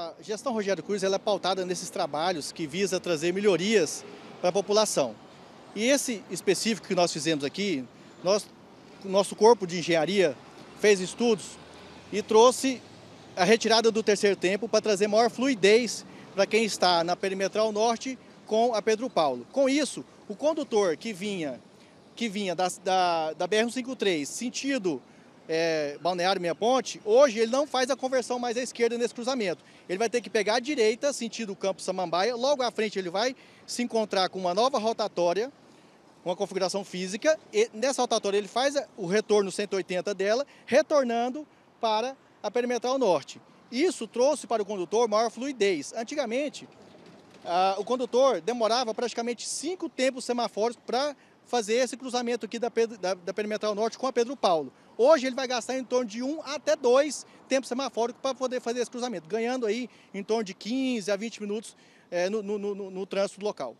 A gestão Rogério Cruz ela é pautada nesses trabalhos que visa trazer melhorias para a população. E esse específico que nós fizemos aqui, nós, nosso corpo de engenharia fez estudos e trouxe a retirada do terceiro tempo para trazer maior fluidez para quem está na perimetral norte com a Pedro Paulo. Com isso, o condutor que vinha que vinha da, da, da BR-153, sentido é, Balneário Meia Ponte, hoje ele não faz a conversão mais à esquerda nesse cruzamento. Ele vai ter que pegar a direita, sentido Campo Samambaia. Logo à frente ele vai se encontrar com uma nova rotatória, uma configuração física. E nessa rotatória ele faz o retorno 180 dela, retornando para a Perimetral Norte. Isso trouxe para o condutor maior fluidez. Antigamente, ah, o condutor demorava praticamente cinco tempos semafóricos para fazer esse cruzamento aqui da, Pedro, da, da Perimetral Norte com a Pedro Paulo. Hoje ele vai gastar em torno de um até dois tempos semafórico para poder fazer esse cruzamento, ganhando aí em torno de 15 a 20 minutos é, no, no, no, no trânsito local.